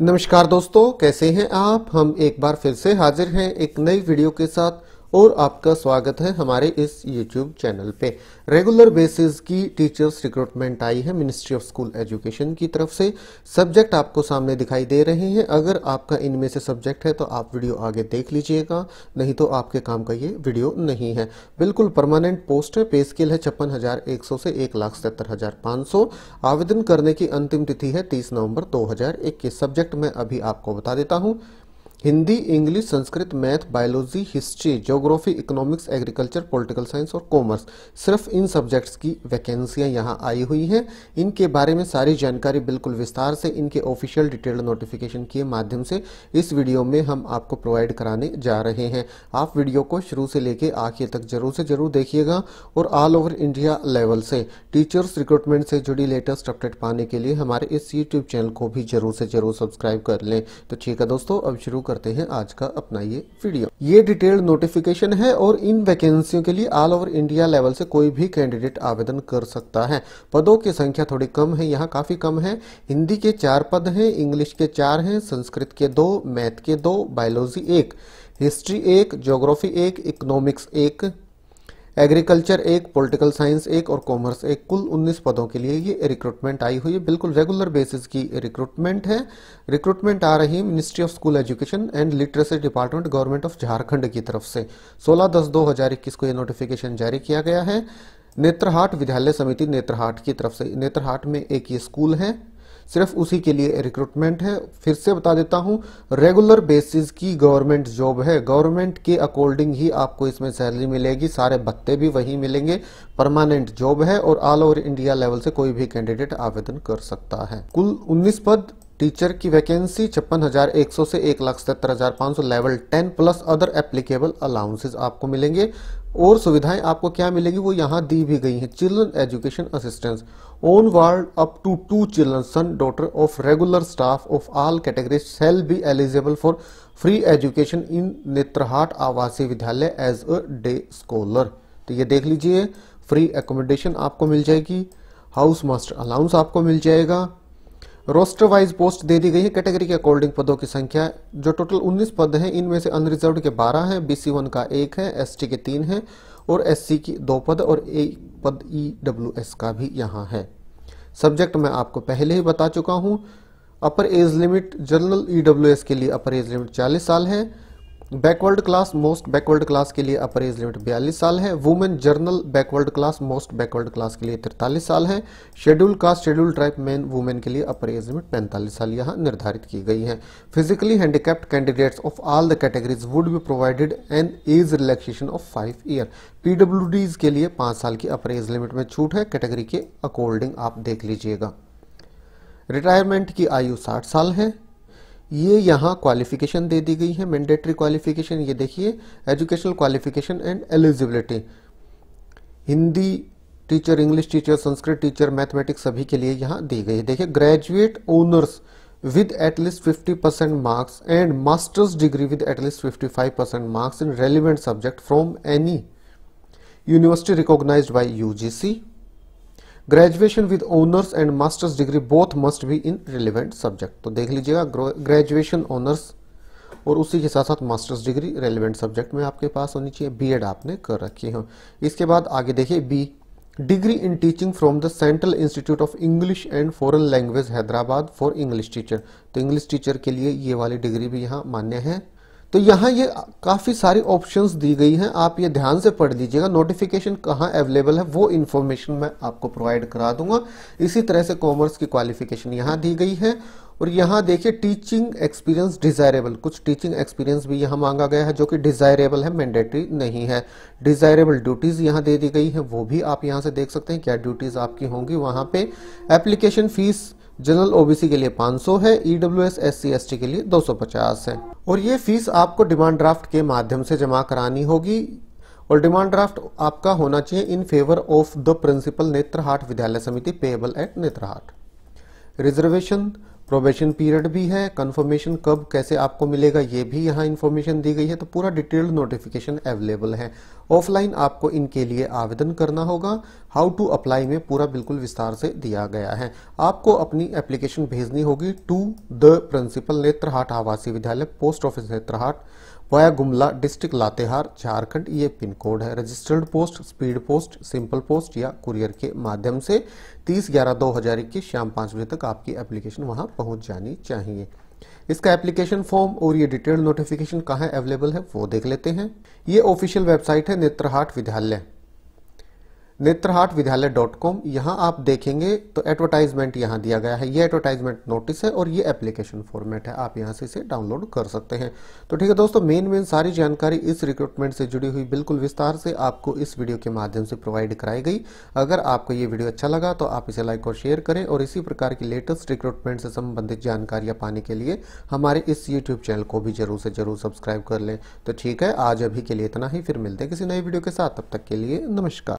नमस्कार दोस्तों कैसे हैं आप हम एक बार फिर से हाजिर हैं एक नई वीडियो के साथ और आपका स्वागत है हमारे इस यूट्यूब चैनल पे रेगुलर बेसिस की टीचर्स रिक्रूटमेंट आई है मिनिस्ट्री ऑफ स्कूल एजुकेशन की तरफ से सब्जेक्ट आपको सामने दिखाई दे रहे हैं अगर आपका इनमें से सब्जेक्ट है तो आप वीडियो आगे देख लीजिएगा नहीं तो आपके काम का ये वीडियो नहीं है बिल्कुल परमानेंट पोस्ट है पे स्केल है छप्पन हजार एक सौ से एक लाख हजार पाँच सौ आवेदन करने की अंतिम तिथि है तीस नवम्बर दो हजार सब्जेक्ट मैं अभी आपको बता देता हूँ Hindi English Sanskrit math biology history geography economics agriculture political science और कॉमर्स सिर्फ इन सब्जेक्ट्स की वैकेंसियां यहां आई हुई हैं इनके बारे में सारी जानकारी बिल्कुल विस्तार से इनके ऑफिशियल डिटेल्ड नोटिफिकेशन के माध्यम से इस वीडियो में हम आपको प्रोवाइड कराने जा रहे हैं आप वीडियो को शुरू से लेकर आखिर तक जरूर से जरूर देखिएगा और ऑल ओवर इंडिया लेवल से टीचर्स रिक्रूटमेंट से जुड़ी लेटेस्ट अपडेट पाने के लिए हमारे इस यूट्यूब चैनल को भी जरूर से जरूर सब्सक्राइब कर लें तो ठीक है दोस्तों अब शुरू करते हैं आज का अपना ये वीडियो ये डिटेल्ड नोटिफिकेशन है और इन वैकेंसियों के लिए ऑल ओवर इंडिया लेवल से कोई भी कैंडिडेट आवेदन कर सकता है पदों की संख्या थोड़ी कम है यहाँ काफी कम है हिंदी के चार पद हैं इंग्लिश के चार हैं संस्कृत के दो मैथ के दो बायोलॉजी एक हिस्ट्री एक ज्योग्राफी एक इकोनॉमिक्स एक एग्रीकल्चर एक पॉलिटिकल साइंस एक और कॉमर्स एक कुल 19 पदों के लिए ये रिक्रूटमेंट आई हुई है बिल्कुल रेगुलर बेसिस की रिक्रूटमेंट है रिक्रूटमेंट आ रही है ministry of school education and literacy department government of Jharkhand की तरफ से 16 दस दो हजार इक्कीस को ये नोटिफिकेशन जारी किया गया है नेत्रहाट विद्यालय समिति नेत्रहाट की तरफ से नेत्रहाट में एक ये स्कूल है सिर्फ उसी के लिए रिक्रूटमेंट है फिर से बता देता हूँ रेगुलर बेसिस की गवर्नमेंट जॉब है गवर्नमेंट के अकॉर्डिंग ही आपको इसमें सैलरी मिलेगी सारे भत्ते भी वहीं मिलेंगे परमानेंट जॉब है और ऑल ओवर इंडिया लेवल से कोई भी कैंडिडेट आवेदन कर सकता है कुल उन्नीस पद टीचर की वैकेंसी छप्पन हजार एक सौ से एक लाख सतर हजार पांच सौ level ten plus other applicable allowances आपको मिलेंगे और सुविधाएं आपको क्या मिलेगी वो यहाँ दी भी गई हैं children education assistance onward up to two children son daughter of regular staff of all category shall be eligible for free education in Netarhat आवासीय विद्यालय एज अ डे स्कॉलर तो ये देख लीजिए फ्री एकोमोडेशन आपको मिल जाएगी हाउस मास्टर अलाउंस आपको मिल जाएगा रोस्टर वाइज पोस्ट दे दी गई है कैटेगरी के अकॉर्डिंग पदों की संख्या जो टोटल 19 पद हैं इनमें से अनरिजर्व के 12 हैं बीसी वन का एक है एसटी के तीन हैं और एस की दो पद और एक पद ई डब्ल्यू एस का भी यहाँ है सब्जेक्ट मैं आपको पहले ही बता चुका हूँ upper age limit general E W S के लिए अपर एज लिमिट 40 साल है backward class most backward class के लिए अपर एज लिमिट 42 साल है women general backward class most backward class के लिए 43 साल है schedule caste schedule tribe man women के लिए अपर एज लिमिट 45 साल यहाँ निर्धारित की गई है physically handicapped candidates of all the categories would be provided an age relaxation of five year PWDs के लिए पाँच साल की अपर एज लिमिट में छूट है कैटेगरी के अकॉर्डिंग आप देख लीजिएगा रिटायरमेंट की आयु साठ साल है ये यहाँ क्वालिफिकेशन दे दी गई है मैंडेटरी क्वालिफिकेशन ये देखिए educational qualification and eligibility Hindi teacher English teacher Sanskrit teacher mathematics सभी के लिए यहाँ दी गई है देखिए graduate honours with at least fifty percent marks and masters degree with at least fifty five percent marks in relevant subject from any university recognise by U G C graduation with honours and masters degree both must be in relevant subject तो देख लीजिएगा graduation honours और उसी के साथ साथ masters degree relevant subject में आपके पास होनी चाहिए बीएड आपने कर रखी हो इसके बाद आगे देखिए B degree in teaching from the central institute of English and foreign language Hyderabad for English teacher तो इंग्लिश टीचर के लिए ये वाली डिग्री भी यहाँ मान्य है तो यहाँ ये काफ़ी सारी ऑप्शंस दी गई हैं आप ये ध्यान से पढ़ लीजिएगा नोटिफिकेशन कहाँ अवेलेबल है वो इन्फॉर्मेशन मैं आपको प्रोवाइड करा दूंगा इसी तरह से कॉमर्स की क्वालिफिकेशन यहाँ दी गई है और यहाँ देखिए टीचिंग एक्सपीरियंस डिज़ायरेबल कुछ टीचिंग एक्सपीरियंस भी यहाँ मांगा गया है जो कि डिज़ायरेबल है मैंडेटरी नहीं है डिज़ायरेबल ड्यूटीज़ यहाँ दे दी गई है वो भी आप यहाँ से देख सकते हैं क्या ड्यूटीज़ आपकी होंगी वहाँ पे एप्लीकेशन फीस जनरल ओबीसी के लिए 500 है E W S S C S T के लिए 250 है और ये फीस आपको डिमांड ड्राफ्ट के माध्यम से जमा करानी होगी और डिमांड ड्राफ्ट आपका होना चाहिए in favour of the principal Netarhat विद्यालय समिति payable at Netarhat reservation probation period भी है कन्फर्मेशन कब कैसे आपको मिलेगा ये भी यहाँ इन्फॉर्मेशन दी गई है तो पूरा डिटेल्ड नोटिफिकेशन अवेलेबल है ऑफलाइन आपको इनके लिए आवेदन करना होगा हाउ टू अप्लाई में पूरा बिल्कुल विस्तार से दिया गया है आपको अपनी एप्लीकेशन भेजनी होगी टू द प्रिंसिपल नेत्रहाट आवासीय विद्यालय post office Netarhat via Gumla district Latehar Jharkhand ये पिन कोड है registered post speed post simple post या कुरियर के माध्यम से 30 ग्यारह दो हज़ार इक्कीस शाम पांच बजे तक आपकी एप्लीकेशन वहाँ पहुँच जानी चाहिए इसका एप्लीकेशन फॉर्म और ये डिटेल्ड नोटिफिकेशन कहाँ अवेलेबल है वो देख लेते हैं ये ऑफिशियल वेबसाइट है नेत्रहाट विद्यालय नेत्रहाट विद्यालय डॉट कॉम यहाँ आप देखेंगे तो एडवर्टाइजमेंट यहाँ दिया गया है ये एडवर्टाइजमेंट नोटिस है और ये एप्लीकेशन फॉर्मेट है आप यहाँ से इसे डाउनलोड कर सकते हैं तो ठीक है दोस्तों मेन मेन सारी जानकारी इस रिक्रूटमेंट से जुड़ी हुई बिल्कुल विस्तार से आपको इस वीडियो के माध्यम से प्रोवाइड कराई गई अगर आपको ये वीडियो अच्छा लगा तो आप इसे लाइक और शेयर करें और इसी प्रकार की लेटेस्ट रिक्रूटमेंट से संबंधित जानकारियाँ पाने के लिए हमारे इस यूट्यूब चैनल को भी जरूर से जरूर सब्सक्राइब कर लें तो ठीक है आज अभी के लिए इतना ही फिर मिलते हैं किसी नए वीडियो के साथ तब तक के लिए नमस्कार